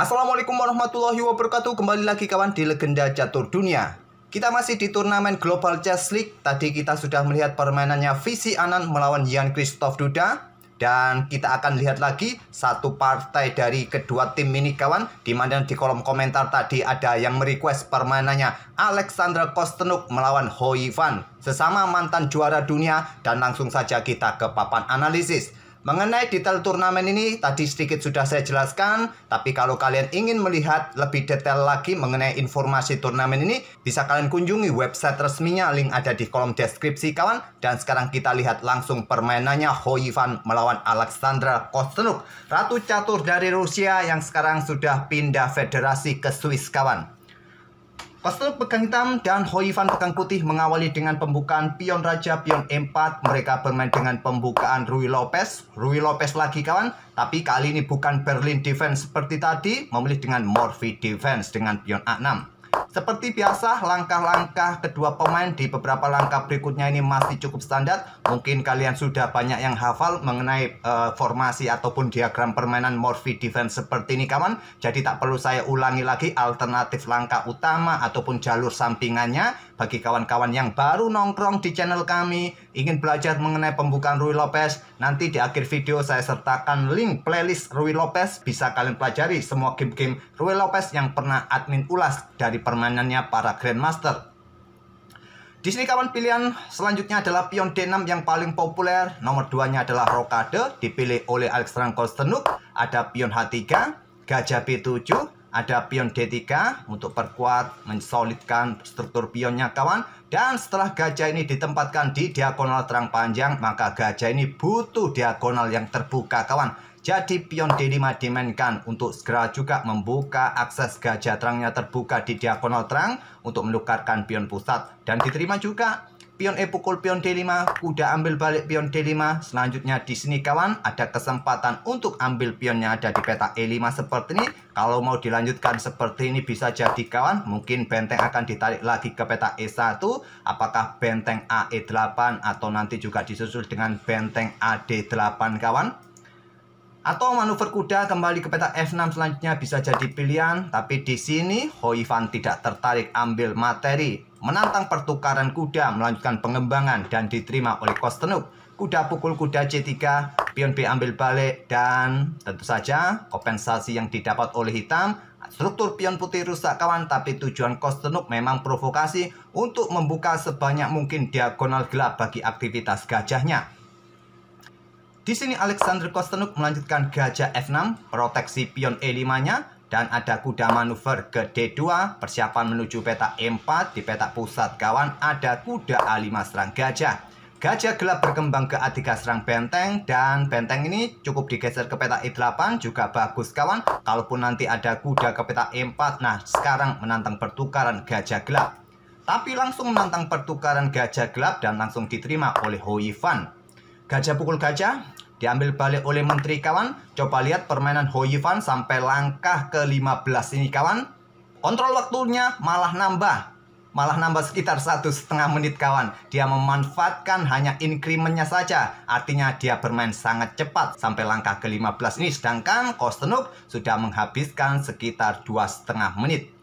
Assalamualaikum warahmatullahi wabarakatuh Kembali lagi kawan di Legenda Catur Dunia Kita masih di turnamen Global Chess League Tadi kita sudah melihat permainannya Visi Anan melawan Jan Christoph Duda Dan kita akan lihat lagi satu partai dari kedua tim ini kawan Dimana di kolom komentar tadi ada yang merequest permainannya Alexander Kostenuk melawan Ho Yifan Sesama mantan juara dunia Dan langsung saja kita ke papan analisis Mengenai detail turnamen ini tadi sedikit sudah saya jelaskan, tapi kalau kalian ingin melihat lebih detail lagi mengenai informasi turnamen ini, bisa kalian kunjungi website resminya, link ada di kolom deskripsi kawan. Dan sekarang kita lihat langsung permainannya Ho Yifan melawan Alexandra Kostenuk, ratu catur dari Rusia yang sekarang sudah pindah federasi ke Swiss kawan. Kostel pegang hitam dan Hoivan pegang putih mengawali dengan pembukaan pion raja pion E4. Mereka bermain dengan pembukaan Rui Lopez. Rui Lopez lagi kawan, tapi kali ini bukan Berlin defense seperti tadi, memilih dengan Morphy defense dengan pion A6. Seperti biasa, langkah-langkah kedua pemain di beberapa langkah berikutnya ini masih cukup standar. Mungkin kalian sudah banyak yang hafal mengenai uh, formasi ataupun diagram permainan Morphe Defense seperti ini, kawan. Jadi tak perlu saya ulangi lagi alternatif langkah utama ataupun jalur sampingannya bagi kawan-kawan yang baru nongkrong di channel kami ingin belajar mengenai pembukaan Rui Lopez nanti di akhir video saya sertakan link playlist Rui Lopez bisa kalian pelajari semua game-game Rui Lopez yang pernah admin ulas dari permainannya para Grandmaster di sini kawan pilihan selanjutnya adalah pion D6 yang paling populer. Nomor 2-nya adalah rokade, dipilih oleh Alexander Kostenuk. Ada pion H3, gajah B7, ada pion D3 untuk perkuat, mensolidkan struktur pionnya kawan. Dan setelah gajah ini ditempatkan di diagonal terang panjang, maka gajah ini butuh diagonal yang terbuka kawan. Jadi pion D5 dimainkan untuk segera juga membuka akses gajah terangnya terbuka di diagonal terang untuk menukarkan pion pusat dan diterima juga pion E pukul pion D5, kuda ambil balik pion D5. Selanjutnya di sini kawan ada kesempatan untuk ambil pionnya ada di peta E5 seperti ini. Kalau mau dilanjutkan seperti ini bisa jadi kawan, mungkin benteng akan ditarik lagi ke peta E1. Apakah benteng AE8 atau nanti juga disusul dengan benteng AD8 kawan? Atau manuver kuda kembali ke peta F6 selanjutnya bisa jadi pilihan, tapi di sini Hoifan tidak tertarik ambil materi menantang pertukaran kuda melanjutkan pengembangan dan diterima oleh Kostenuk. Kuda pukul kuda C3, pion B ambil balik, dan tentu saja kompensasi yang didapat oleh hitam Struktur pion putih rusak kawan tapi tujuan Kostenuk memang provokasi untuk membuka sebanyak mungkin diagonal gelap bagi aktivitas gajahnya. Di sini Alexander Kostenuk melanjutkan gajah F6, proteksi pion E5-nya, dan ada kuda manuver ke D2 persiapan menuju peta E4 di peta pusat kawan ada kuda A5 serang gajah gajah gelap berkembang ke A3 serang benteng dan benteng ini cukup digeser ke peta E8 juga bagus kawan kalaupun nanti ada kuda ke peta E4 nah sekarang menantang pertukaran gajah gelap tapi langsung menantang pertukaran gajah gelap dan langsung diterima oleh Ho Yifan. Gajah pukul gajah, diambil balik oleh menteri kawan. Coba lihat permainan Ho Yifan sampai langkah ke-15 ini kawan. Kontrol waktunya malah nambah. Malah nambah sekitar satu setengah menit kawan. Dia memanfaatkan hanya inkrimennya saja. Artinya dia bermain sangat cepat sampai langkah ke-15 ini. Sedangkan Kostenuk sudah menghabiskan sekitar dua setengah menit.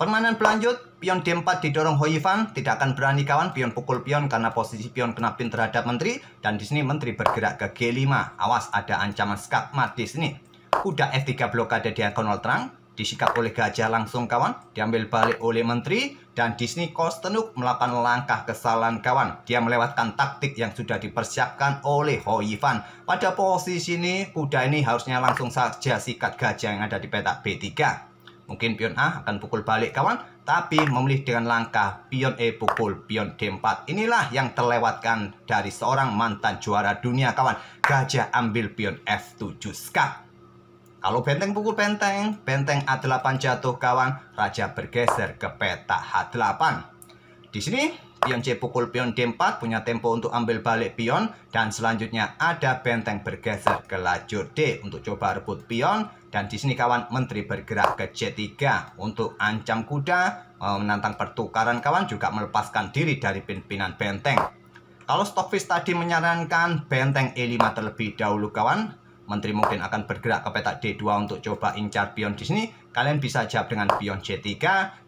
Permainan pelanjut, pion D4 didorong Hoifan, tidak akan berani kawan pion pukul pion karena posisi pion kena pin terhadap menteri, dan di sini menteri bergerak ke G5. Awas, ada ancaman skakmat di sini. Kuda F3 blokade diagonal terang, disikap oleh gajah langsung kawan, diambil balik oleh menteri, dan di sini Kostenuk melakukan langkah kesalahan kawan. Dia melewatkan taktik yang sudah dipersiapkan oleh Hoifan. Pada posisi ini, kuda ini harusnya langsung saja sikat gajah yang ada di petak B3. Mungkin pion A akan pukul balik kawan, tapi memilih dengan langkah pion E pukul pion D4. Inilah yang terlewatkan dari seorang mantan juara dunia kawan. Gajah ambil pion F7 skak. Kalau benteng pukul benteng, benteng A8 jatuh kawan, raja bergeser ke peta H8. Di sini Pion C pukul pion D4 punya tempo untuk ambil balik pion dan selanjutnya ada benteng bergeser ke lajur D untuk coba rebut pion dan di sini kawan menteri bergerak ke C3 untuk ancam kuda eh, menantang pertukaran kawan juga melepaskan diri dari pimpinan benteng. Kalau Stockfish tadi menyarankan benteng E5 terlebih dahulu kawan, menteri mungkin akan bergerak ke petak D2 untuk coba incar pion di sini kalian bisa jawab dengan pion C3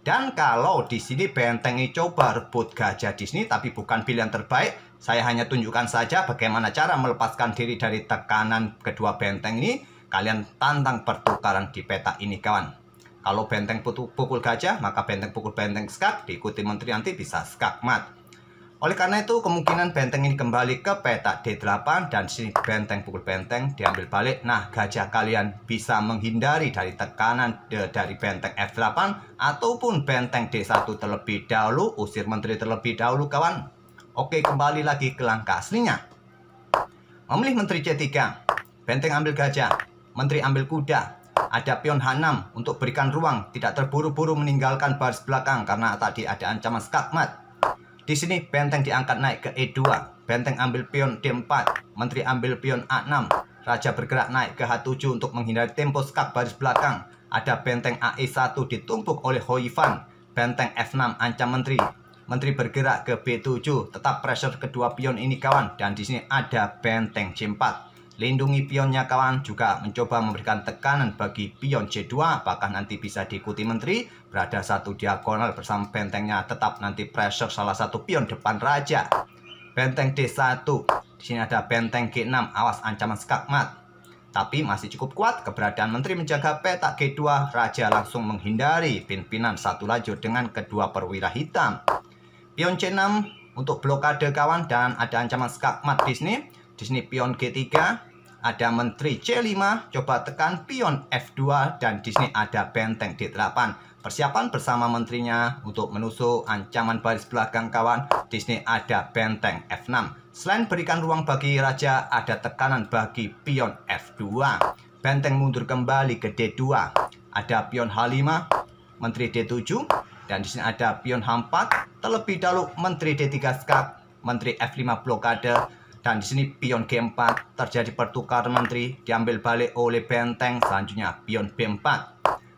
dan kalau di sini benteng ini coba rebut gajah di sini tapi bukan pilihan terbaik saya hanya tunjukkan saja bagaimana cara melepaskan diri dari tekanan kedua benteng ini kalian tantang pertukaran di peta ini kawan kalau benteng pukul gajah maka benteng pukul benteng skak diikuti menteri nanti bisa skakmat oleh karena itu, kemungkinan benteng ini kembali ke petak D8 dan sini benteng pukul benteng diambil balik. Nah, gajah kalian bisa menghindari dari tekanan de dari benteng F8 ataupun benteng D1 terlebih dahulu, usir menteri terlebih dahulu kawan. Oke, kembali lagi ke langkah aslinya. Memilih menteri C3, benteng ambil gajah, menteri ambil kuda, ada pion H6 untuk berikan ruang, tidak terburu-buru meninggalkan baris belakang karena tadi ada ancaman skakmat di sini benteng diangkat naik ke E2, benteng ambil pion D4, menteri ambil pion A6, raja bergerak naik ke H7 untuk menghindari tempo skak baris belakang. Ada benteng AE1 ditumpuk oleh Yifan, benteng F6 ancam menteri. Menteri bergerak ke B7, tetap pressure kedua pion ini kawan dan di sini ada benteng C4. Lindungi pionnya kawan juga mencoba memberikan tekanan bagi pion C2 apakah nanti bisa diikuti menteri berada satu diagonal bersama bentengnya tetap nanti pressure salah satu pion depan raja. Benteng D1 di sini ada benteng G6 awas ancaman skakmat. Tapi masih cukup kuat keberadaan menteri menjaga tak G2 raja langsung menghindari pimpinan satu lajur dengan kedua perwira hitam. Pion C6 untuk blokade kawan dan ada ancaman skakmat di sini di sini pion G3 ada menteri C5, coba tekan pion F2 dan di sini ada benteng D8 persiapan bersama menterinya untuk menusuk ancaman baris belakang kawan. Di sini ada benteng F6. Selain berikan ruang bagi raja, ada tekanan bagi pion F2. Benteng mundur kembali ke D2. Ada pion H5, menteri D7, dan di sini ada pion H4. Terlebih dahulu menteri D3 skak, menteri F5 blokade, dan di sini pion G4 terjadi pertukaran menteri diambil balik oleh benteng selanjutnya pion B4.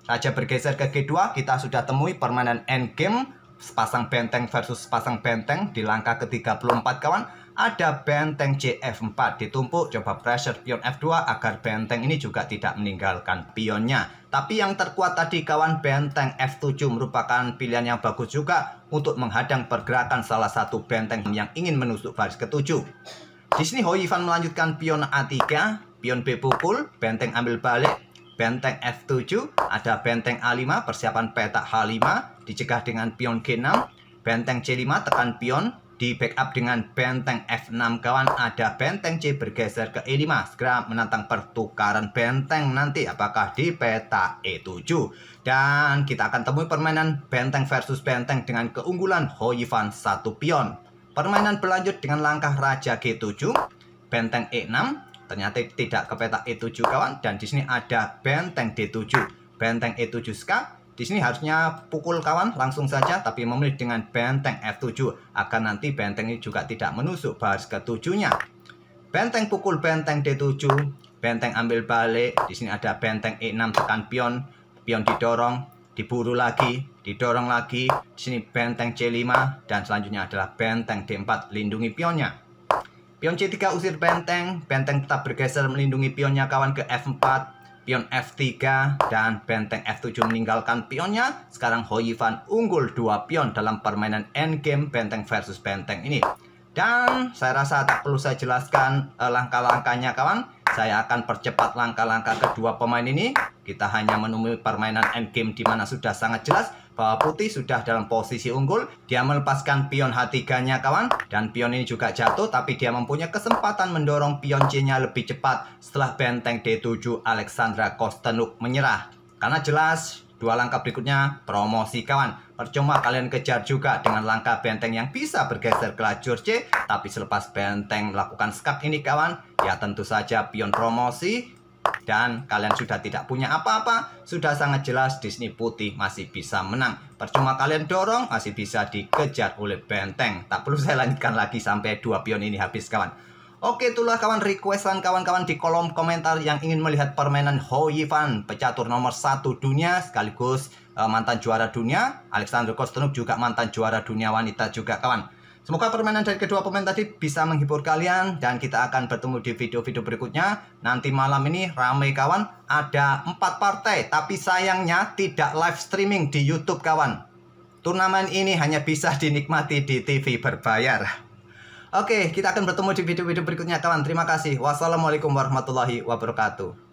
Raja bergeser ke G2, kita sudah temui permainan endgame sepasang benteng versus sepasang benteng di langkah ke-34 kawan ada benteng CF4 ditumpuk coba pressure pion F2 agar benteng ini juga tidak meninggalkan pionnya tapi yang terkuat tadi kawan benteng F7 merupakan pilihan yang bagus juga untuk menghadang pergerakan salah satu benteng yang ingin menusuk baris ke-7 di sini Yifan melanjutkan pion A3, pion B pukul, benteng ambil balik, benteng F7, ada benteng A5, persiapan petak H5, dicegah dengan pion G6, benteng C5 tekan pion, di backup dengan benteng F6 kawan, ada benteng C bergeser ke E5, segera menantang pertukaran benteng nanti apakah di petak E7. Dan kita akan temui permainan benteng versus benteng dengan keunggulan Yifan 1 pion. Permainan berlanjut dengan langkah raja G7, benteng E6, ternyata tidak ke petak E7 kawan dan di sini ada benteng D7, benteng E7 ska di sini harusnya pukul kawan langsung saja tapi memilih dengan benteng F7 akan nanti benteng ini juga tidak menusuk baris ketujuhnya. Benteng pukul benteng D7, benteng ambil balik, di sini ada benteng E6 tekan pion, pion didorong, diburu lagi, didorong lagi, di sini benteng C5, dan selanjutnya adalah benteng D4, lindungi pionnya. Pion C3 usir benteng, benteng tetap bergeser melindungi pionnya kawan ke F4, pion F3, dan benteng F7 meninggalkan pionnya. Sekarang Yifan unggul 2 pion dalam permainan endgame benteng versus benteng ini. Dan saya rasa tak perlu saya jelaskan eh, langkah-langkahnya kawan. Saya akan percepat langkah-langkah kedua pemain ini. Kita hanya menemui permainan endgame di mana sudah sangat jelas bahwa putih sudah dalam posisi unggul. Dia melepaskan pion H3-nya kawan. Dan pion ini juga jatuh tapi dia mempunyai kesempatan mendorong pion C-nya lebih cepat setelah benteng D7 Alexandra Kostenuk menyerah. Karena jelas dua langkah berikutnya promosi kawan. Percuma kalian kejar juga dengan langkah benteng yang bisa bergeser ke lajur C. Tapi selepas benteng melakukan skak ini kawan, ya tentu saja pion promosi dan kalian sudah tidak punya apa-apa, sudah sangat jelas Disney putih masih bisa menang. Percuma kalian dorong, masih bisa dikejar oleh benteng. Tak perlu saya lanjutkan lagi sampai dua pion ini habis kawan. Oke itulah kawan requestan kawan-kawan di kolom komentar yang ingin melihat permainan Ho Yifan, pecatur nomor satu dunia sekaligus eh, mantan juara dunia. Alexander Kostenuk juga mantan juara dunia wanita juga kawan. Semoga permainan dari kedua pemain tadi bisa menghibur kalian dan kita akan bertemu di video-video berikutnya. Nanti malam ini ramai kawan, ada empat partai tapi sayangnya tidak live streaming di YouTube kawan. Turnamen ini hanya bisa dinikmati di TV berbayar. Oke, kita akan bertemu di video-video berikutnya kawan. Terima kasih. Wassalamualaikum warahmatullahi wabarakatuh.